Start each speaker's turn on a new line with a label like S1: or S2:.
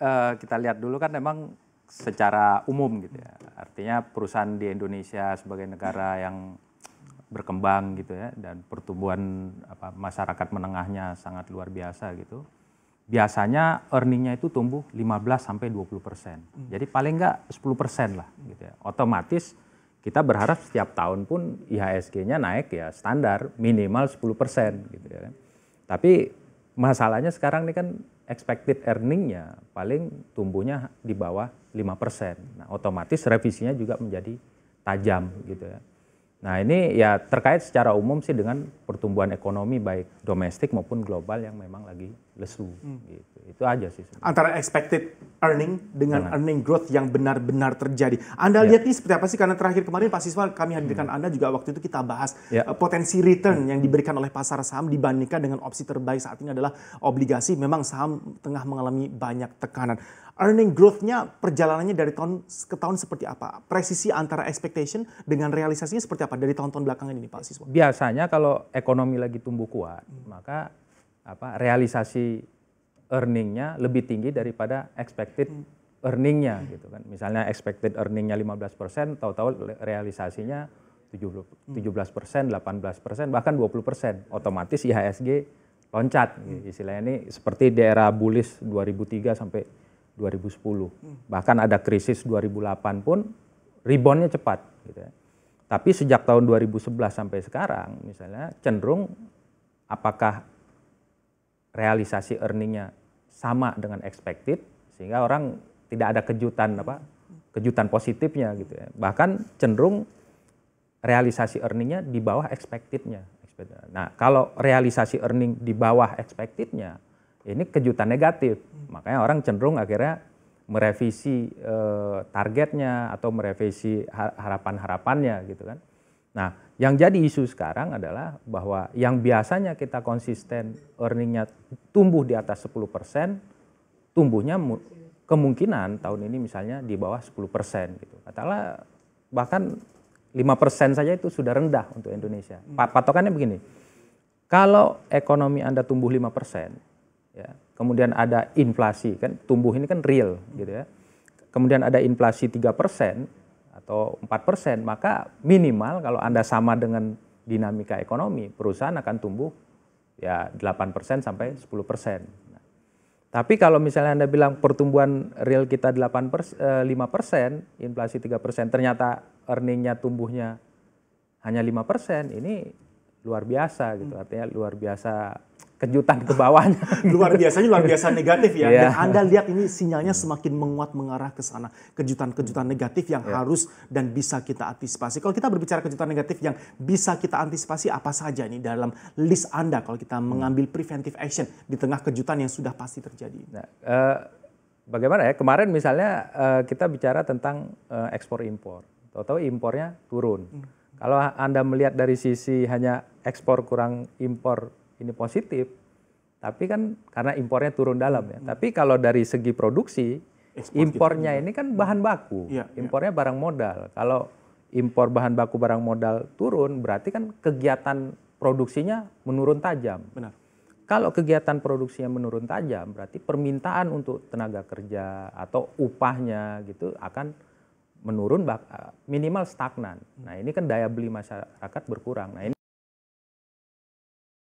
S1: Eh, kita lihat dulu kan memang secara umum gitu ya. Artinya perusahaan di Indonesia sebagai negara yang berkembang gitu ya dan pertumbuhan apa, masyarakat menengahnya sangat luar biasa gitu. Biasanya earningnya itu tumbuh 15 sampai 20 persen. Hmm. Jadi paling enggak 10 persen lah gitu ya. Otomatis kita berharap setiap tahun pun IHSG-nya naik ya standar minimal 10 persen gitu ya. Tapi masalahnya sekarang ini kan expected earningnya paling tumbuhnya di bawah 5%. Nah, otomatis revisinya juga menjadi tajam gitu ya. Nah, ini ya terkait secara umum sih dengan pertumbuhan ekonomi
S2: baik domestik maupun global yang memang lagi lesu hmm. gitu. Itu aja sih. Sebenarnya. Antara expected earning dengan hmm. earning growth yang benar-benar terjadi. Anda yeah. lihat ini seperti apa sih karena terakhir kemarin Pak Siswa kami hadirkan hmm. Anda juga waktu itu kita bahas yeah. Ya. potensi return hmm. yang diberikan oleh pasar saham dibandingkan dengan opsi terbaik saat ini adalah obligasi. Memang saham tengah mengalami banyak tekanan. Earning growth-nya perjalanannya dari tahun ke tahun seperti apa? Presisi antara expectation dengan realisasinya seperti apa dari tahun-tahun belakangan ini Pak Siswa?
S1: Biasanya kalau ekonomi lagi tumbuh kuat, hmm.
S2: maka apa
S1: realisasi earningnya lebih tinggi daripada expected hmm. earningnya gitu kan. Misalnya expected earningnya 15%, persen, tahu-tahu realisasinya 17 hmm. persen, 18 persen, bahkan 20 persen. Otomatis IHSG loncat. Hmm. Gitu. Istilahnya ini seperti daerah bullish 2003 sampai 2010. Bahkan ada krisis 2008 pun reboundnya cepat. Gitu ya. Tapi sejak tahun 2011 sampai sekarang misalnya cenderung apakah realisasi earningnya sama dengan expected sehingga orang tidak ada kejutan apa kejutan positifnya gitu ya bahkan cenderung realisasi earningnya di bawah expectednya nah kalau realisasi earning di bawah expectednya ini kejutan negatif makanya orang cenderung akhirnya merevisi eh, targetnya atau merevisi harapan harapannya gitu kan Nah, yang jadi isu sekarang adalah bahwa yang biasanya kita konsisten earningnya tumbuh di atas 10%, tumbuhnya kemungkinan tahun ini misalnya di bawah 10% gitu. Katalah bahkan 5% saja itu sudah rendah untuk Indonesia. Hmm. Patokannya begini. Kalau ekonomi Anda tumbuh 5%, ya, kemudian ada inflasi kan tumbuh ini kan real gitu ya. Kemudian ada inflasi 3%, atau 4%, maka minimal kalau Anda sama dengan dinamika ekonomi, perusahaan akan tumbuh ya 8% sampai 10%. Nah, tapi kalau misalnya Anda bilang pertumbuhan real kita 8 pers, 5%, inflasi 3%, ternyata earningnya tumbuhnya hanya 5%, ini luar biasa gitu artinya luar biasa kejutan ke bawahnya luar biasanya luar biasa negatif ya yeah. dan anda
S2: lihat ini sinyalnya semakin menguat mengarah ke sana kejutan-kejutan negatif yang yeah. harus dan bisa kita antisipasi kalau kita berbicara kejutan negatif yang bisa kita antisipasi apa saja ini dalam list anda kalau kita hmm. mengambil preventive action di tengah kejutan yang sudah pasti terjadi nah,
S1: uh, bagaimana ya kemarin misalnya uh, kita bicara tentang uh, ekspor impor atau impornya turun hmm kalau Anda melihat dari sisi hanya ekspor kurang impor ini positif, tapi kan karena impornya turun dalam ya. Hmm. Tapi kalau dari segi produksi, Export impornya ini kan bahan baku, hmm. ya, ya, impornya ya. barang modal. Kalau impor bahan baku barang modal turun, berarti kan kegiatan produksinya menurun tajam. Benar. Kalau kegiatan produksinya menurun tajam, berarti permintaan untuk tenaga kerja atau upahnya gitu akan menurun eh, minimal stagnan. Nah ini kan daya beli masyarakat berkurang. Nah ini